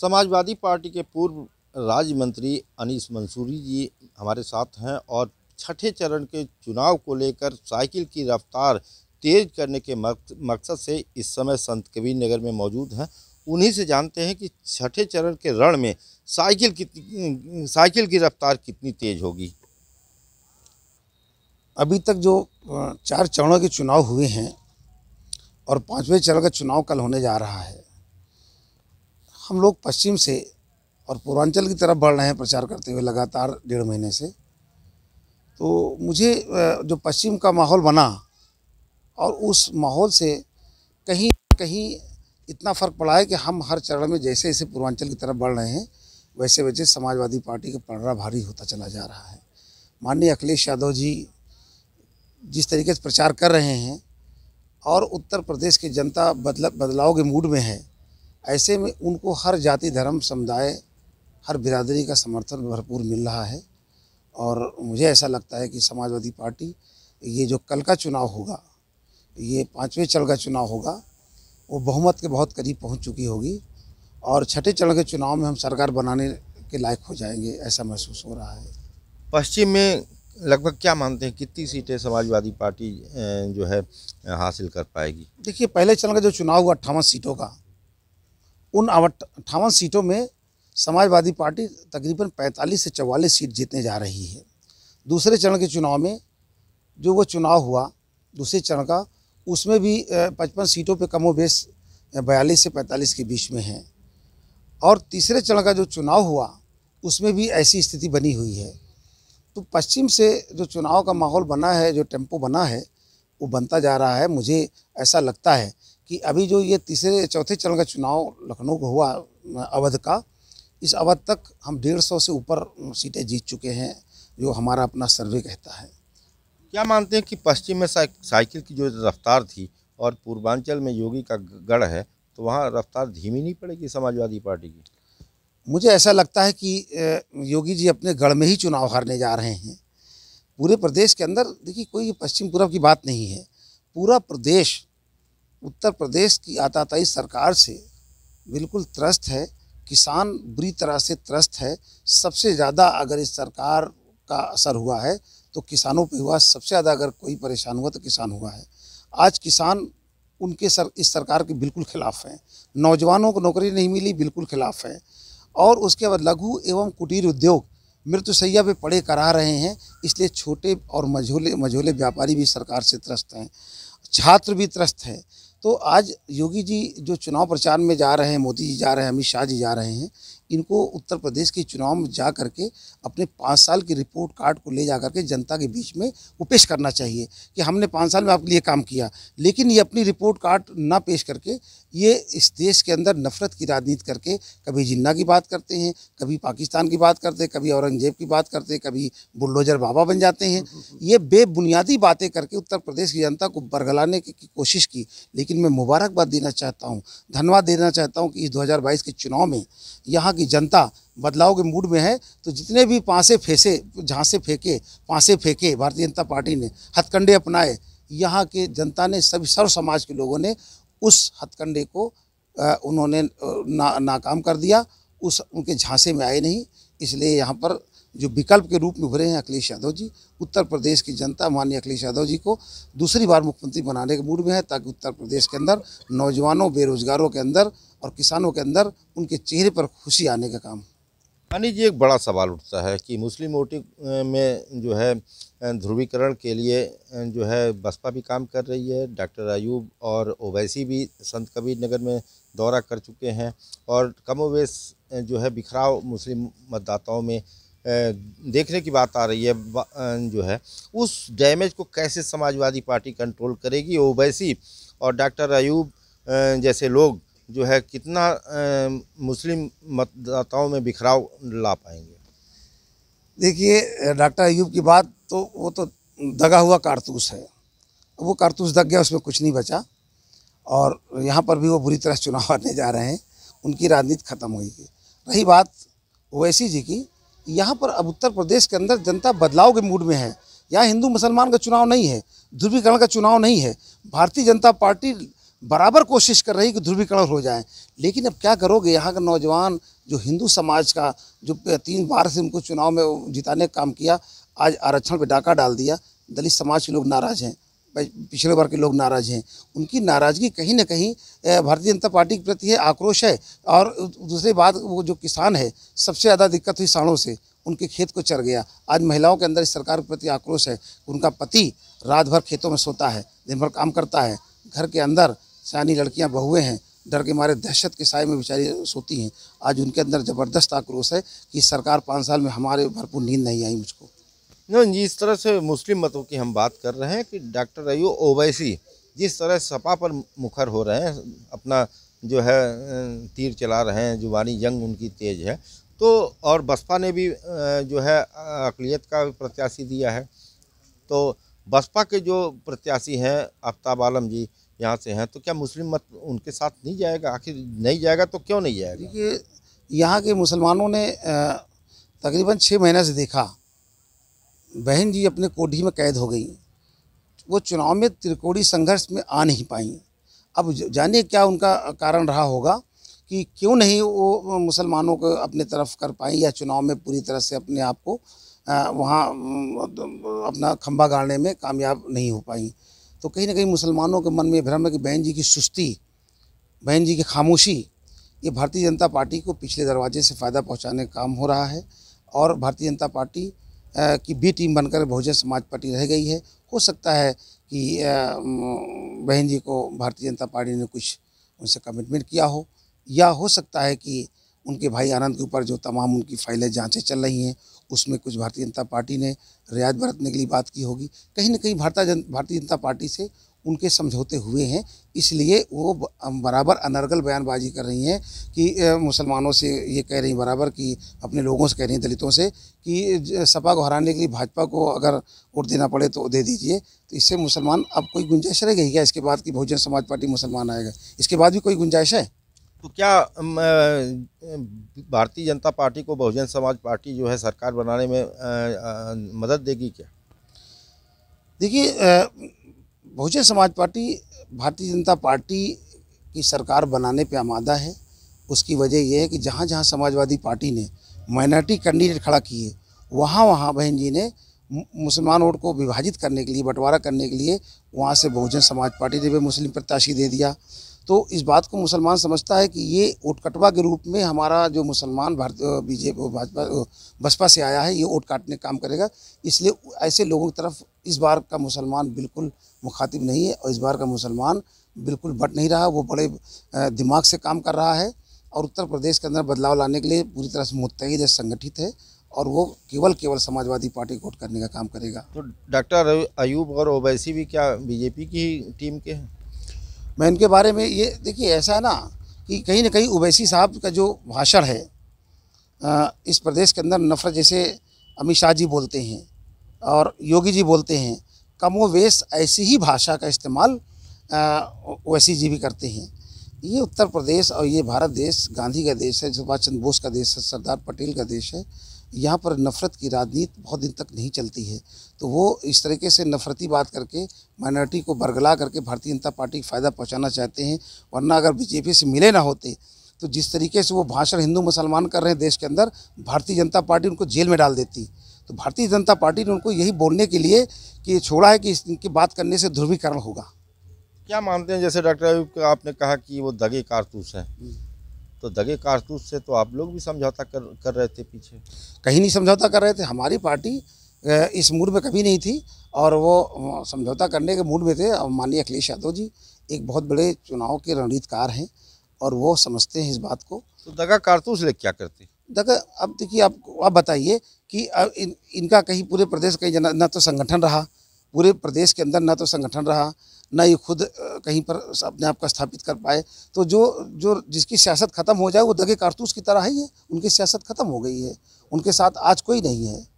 Samajwadi party के पूर्व राज्य मंत्री अनीस मंसूरी जी हमारे साथ हैं और छठे चरण के चुनाव को लेकर साइकिल की रफ्तार तेज करने के मकसद से इस समय संत कबीर नगर में मौजूद हैं उन्हीं से जानते हैं कि छठे चरण के रण में साइकिल कितनी साइकिल की रफ्तार कितनी तेज होगी अभी तक जो चार चरणों के चुनाव हुए हैं और पांचवें चरण का चुनाव कल होने जा रहा है हम लोग पश्चिम से और पूर्वांचल की तरफ बढ़ रहे हैं प्रचार करते हुए लगातार डेढ़ महीने से तो मुझे जो पश्चिम का माहौल बना और उस माहौल से कहीं कहीं इतना फ़र्क पड़ा है कि हम हर चरण में जैसे जैसे पूर्वांचल की तरफ बढ़ रहे हैं वैसे वैसे समाजवादी पार्टी का पलड़ा भारी होता चला जा रहा है माननीय अखिलेश यादव जी जिस तरीके से प्रचार कर रहे हैं और उत्तर प्रदेश की जनता बदला बदलाव के मूड में है ऐसे में उनको हर जाति धर्म समुदाय हर बिरादरी का समर्थन भरपूर मिल रहा है और मुझे ऐसा लगता है कि समाजवादी पार्टी ये जो कल का चुनाव होगा ये पाँचवें चरण का चुनाव होगा वो बहुमत के बहुत करीब पहुंच चुकी होगी और छठे चरण के चुनाव में हम सरकार बनाने के लायक हो जाएंगे ऐसा महसूस हो रहा है पश्चिम में लगभग क्या मानते हैं कितनी सीटें समाजवादी पार्टी जो है हासिल कर पाएगी देखिए पहले चरण का जो चुनाव हुआ अट्ठावन सीटों का उन अट्ठावन सीटों में समाजवादी पार्टी तकरीबन 45 से 44 सीट जीतने जा रही है दूसरे चरण के चुनाव में जो वो चुनाव हुआ दूसरे चरण का उसमें भी पचपन सीटों पे बेस बयालीस से 45 के बीच में है और तीसरे चरण का जो चुनाव हुआ उसमें भी ऐसी स्थिति बनी हुई है तो पश्चिम से जो चुनाव का माहौल बना है जो टेम्पो बना है वो बनता जा रहा है मुझे ऐसा लगता है कि अभी जो ये तीसरे चौथे चरण का चुनाव लखनऊ का हुआ अवध का इस अवध तक हम डेढ़ सौ से ऊपर सीटें जीत चुके हैं जो हमारा अपना सर्वे कहता है क्या मानते हैं कि पश्चिम में साइकिल की जो रफ्तार थी और पूर्वांचल में योगी का गढ़ है तो वहाँ रफ्तार धीमी नहीं पड़ेगी समाजवादी पार्टी की मुझे ऐसा लगता है कि योगी जी अपने गढ़ में ही चुनाव हारने जा रहे हैं पूरे प्रदेश के अंदर देखिए कोई पश्चिम पूर्व की बात नहीं है पूरा प्रदेश उत्तर प्रदेश की आताताई सरकार से बिल्कुल त्रस्त है किसान बुरी तरह से त्रस्त है सबसे ज़्यादा अगर इस सरकार का असर हुआ है तो किसानों पे हुआ सबसे ज़्यादा अगर कोई परेशान हुआ तो किसान हुआ है आज किसान उनके सर इस सरकार के बिल्कुल खिलाफ़ हैं नौजवानों को नौकरी नहीं मिली बिल्कुल खिलाफ़ हैं और उसके बाद लघु एवं कुटीर उद्योग मृत्युशैया पे पड़े करा रहे हैं इसलिए छोटे और मझोले मझोले व्यापारी भी सरकार से त्रस्त हैं छात्र भी त्रस्त है तो आज योगी जी जो चुनाव प्रचार में जा रहे हैं मोदी जी जा रहे हैं अमित शाह जी जा रहे हैं इनको उत्तर प्रदेश के चुनाव में जा करके अपने पाँच साल की रिपोर्ट कार्ड को ले जा करके जनता के बीच में वो पेश करना चाहिए कि हमने पाँच साल में आपके लिए काम किया लेकिन ये अपनी रिपोर्ट कार्ड ना पेश करके ये इस देश के अंदर नफरत की राजनीति करके कभी जिन्ना की बात करते हैं कभी पाकिस्तान की बात करते हैं कभी औरंगजेब की बात करते हैं कभी बुल्डोजर बाबा बन जाते हैं ये बेबुनियादी बातें करके उत्तर प्रदेश की जनता को बरगलाने की कोशिश की लेकिन लेकिन मैं मुबारकबाद देना चाहता हूँ धन्यवाद देना चाहता हूँ कि इस 2022 के चुनाव में यहाँ की जनता बदलाव के मूड में है तो जितने भी पाँसे फेंसे झांसे फेंके पाँसे फेंके भारतीय जनता पार्टी ने हथकंडे अपनाए यहाँ के जनता ने सभी सर्व समाज के लोगों ने उस हथकंडे को आ, उन्होंने ना नाकाम कर दिया उस उनके झांसे में आए नहीं इसलिए यहाँ पर जो विकल्प के रूप में उभरे हैं अखिलेश यादव जी उत्तर प्रदेश की जनता माननीय अखिलेश यादव जी को दूसरी बार मुख्यमंत्री बनाने के मूड में है ताकि उत्तर प्रदेश के अंदर नौजवानों बेरोजगारों के अंदर और किसानों के अंदर उनके चेहरे पर खुशी आने का काम अनिल जी एक बड़ा सवाल उठता है कि मुस्लिम वोटिंग में जो है ध्रुवीकरण के लिए जो है बसपा भी काम कर रही है डॉक्टर अयूब और ओवैसी भी संत कबीर नगर में दौरा कर चुके हैं और कमोवेश जो है बिखराव मुस्लिम मतदाताओं में देखने की बात आ रही है जो है उस डैमेज को कैसे समाजवादी पार्टी कंट्रोल करेगी ओवैसी और डॉक्टर अयूब जैसे लोग जो है कितना मुस्लिम मतदाताओं में बिखराव ला पाएंगे देखिए डॉक्टर अयूब की बात तो वो तो दगा हुआ कारतूस है वो कारतूस दग गया उसमें कुछ नहीं बचा और यहाँ पर भी वो बुरी तरह चुनाव हारने जा रहे हैं उनकी राजनीति खत्म हुई रही बात ओवैसी जी की यहाँ पर अब उत्तर प्रदेश के अंदर जनता बदलाव के मूड में है यहाँ हिंदू मुसलमान का चुनाव नहीं है ध्रुवीकरण का चुनाव नहीं है भारतीय जनता पार्टी बराबर कोशिश कर रही है कि ध्रुवीकरण हो जाए लेकिन अब क्या करोगे यहाँ का नौजवान जो हिंदू समाज का जो तीन बार से उनको चुनाव में जिताने का काम किया आज आरक्षण पर डाका डाल दिया दलित समाज के लोग नाराज़ हैं पिछड़े वर्ग के लोग नाराज हैं उनकी नाराज़गी कहीं ना कहीं भारतीय जनता पार्टी के प्रति है आक्रोश है और दूसरी बात वो जो किसान है सबसे ज़्यादा दिक्कत हुई साणों से उनके खेत को चर गया आज महिलाओं के अंदर इस सरकार के प्रति आक्रोश है उनका पति रात भर खेतों में सोता है दिन भर काम करता है घर के अंदर सानी लड़कियाँ बहुएँ हैं डर के मारे दहशत के साय में बेचारी सोती हैं आज उनके अंदर ज़बरदस्त आक्रोश है कि सरकार पाँच साल में हमारे भरपूर नींद नहीं आई मुझको ना जी इस तरह से मुस्लिम मतों की हम बात कर रहे हैं कि डॉक्टर अयूब ओवैसी जिस तरह सपा पर मुखर हो रहे हैं अपना जो है तीर चला रहे हैं जुबानी जंग उनकी तेज़ है तो और बसपा ने भी जो है अकलीत का प्रत्याशी दिया है तो बसपा के जो प्रत्याशी हैं आफ्ताब आलम जी यहाँ से हैं तो क्या मुस्लिम मत उनके साथ नहीं जाएगा आखिर नहीं जाएगा तो क्यों नहीं जाएगा देखिए यहाँ के मुसलमानों ने तकरीबन छः महीने से देखा बहन जी अपने कोठी में कैद हो गई वो चुनाव में त्रिकोणी संघर्ष में आ नहीं पाई अब जाने क्या उनका कारण रहा होगा कि क्यों नहीं वो मुसलमानों को अपने तरफ कर पाई या चुनाव में पूरी तरह से अपने आप को वहाँ अपना खम्बा गाड़ने में कामयाब नहीं हो पाई तो कहीं ना कहीं मुसलमानों के मन में भ्रम है कि बहन जी की सुस्ती बहन जी की खामोशी ये भारतीय जनता पार्टी को पिछले दरवाजे से फ़ायदा पहुँचाने का काम हो रहा है और भारतीय जनता पार्टी की बी टीम बनकर बहुजन समाज पार्टी रह गई है हो सकता है कि बहन जी को भारतीय जनता पार्टी ने कुछ उनसे कमिटमेंट किया हो या हो सकता है कि उनके भाई आनंद के ऊपर जो तमाम उनकी फाइलें जांचें चल रही हैं उसमें कुछ भारतीय जनता पार्टी ने रियायत बरतने के लिए बात की होगी कहीं ना कहीं भारतीय जन भारतीय जनता पार्टी से उनके समझौते हुए हैं इसलिए वो बराबर अनर्गल बयानबाजी कर रही हैं कि मुसलमानों से ये कह रही बराबर कि अपने लोगों से कह रही दलितों से कि सपा को हराने के लिए भाजपा को अगर वोट देना पड़े तो दे दीजिए तो इससे मुसलमान अब कोई गुंजाइश रह गई क्या इसके बाद कि बहुजन समाज पार्टी मुसलमान आएगा इसके बाद भी कोई गुंजाइश है तो क्या भारतीय जनता पार्टी को बहुजन समाज पार्टी जो है सरकार बनाने में आ, आ, मदद देगी क्या देखिए बहुजन समाज पार्टी भारतीय जनता पार्टी की सरकार बनाने पे आमादा है उसकी वजह यह है कि जहाँ जहाँ समाजवादी पार्टी ने माइनॉरिटी कैंडिडेट खड़ा किए वहाँ वहाँ बहन जी ने मुसलमान वोट को विभाजित करने के लिए बंटवारा करने के लिए वहाँ से बहुजन समाज पार्टी ने भी मुस्लिम प्रत्याशी दे दिया तो इस बात को मुसलमान समझता है कि ये ओटकटवा के रूप में हमारा जो मुसलमान भारत बीजेपी भाजपा बसपा से आया है ये ओट काटने काम करेगा इसलिए ऐसे लोगों की तरफ इस बार का मुसलमान बिल्कुल मुखातिब नहीं है और इस बार का मुसलमान बिल्कुल बट नहीं रहा वो बड़े दिमाग से काम कर रहा है और उत्तर प्रदेश के अंदर बदलाव लाने के लिए पूरी तरह से मुतहद है संगठित है और वो केवल केवल समाजवादी पार्टी को वोट करने का काम करेगा तो डॉक्टर अयूब और ओबैसी भी क्या बीजेपी की टीम के हैं मैं इनके बारे में ये देखिए ऐसा है ना कि कहीं ना कहीं उवैसी साहब का जो भाषण है इस प्रदेश के अंदर नफरत जैसे अमित शाह जी बोलते हैं और योगी जी बोलते हैं कमोवेश ऐसी ही भाषा का इस्तेमाल ओवैसी जी भी करते हैं ये उत्तर प्रदेश और ये भारत देश गांधी का देश है सुभाष चंद्र बोस का देश है सरदार पटेल का देश है यहाँ पर नफ़रत की राजनीति बहुत दिन तक नहीं चलती है तो वो इस तरीके से नफ़रती बात करके माइनॉरिटी को बरगला करके भारतीय जनता पार्टी को फ़ायदा पहुँचाना चाहते हैं वरना अगर बीजेपी से मिले ना होते तो जिस तरीके से वो भाषण हिंदू मुसलमान कर रहे हैं देश के अंदर भारतीय जनता पार्टी उनको जेल में डाल देती तो भारतीय जनता पार्टी ने उनको यही बोलने के लिए कि छोड़ा है कि इनकी बात करने से ध्रुवीकरण होगा क्या मानते हैं जैसे डॉक्टर आपने कहा कि वो दगे कारतूस है हम्म। तो दगे कारतूस से तो आप लोग भी समझौता कर कर रहे थे पीछे कहीं नहीं समझौता कर रहे थे हमारी पार्टी इस मूड में कभी नहीं थी और वो समझौता करने के मूड में थे माननीय अखिलेश यादव जी एक बहुत बड़े चुनाव के रणनीतिकार हैं और वो समझते हैं इस बात को तो दगा कारतूस ले क्या करते दगा अब देखिए आप आप बताइए कि इन, इनका कहीं पूरे प्रदेश कहीं ना तो संगठन रहा पूरे प्रदेश के अंदर ना तो संगठन रहा ना ये खुद कहीं पर अपने आप का स्थापित कर पाए तो जो जो जिसकी सियासत ख़त्म हो जाए वो दगे कारतूस की तरह ही है उनकी सियासत ख़त्म हो गई है उनके साथ आज कोई नहीं है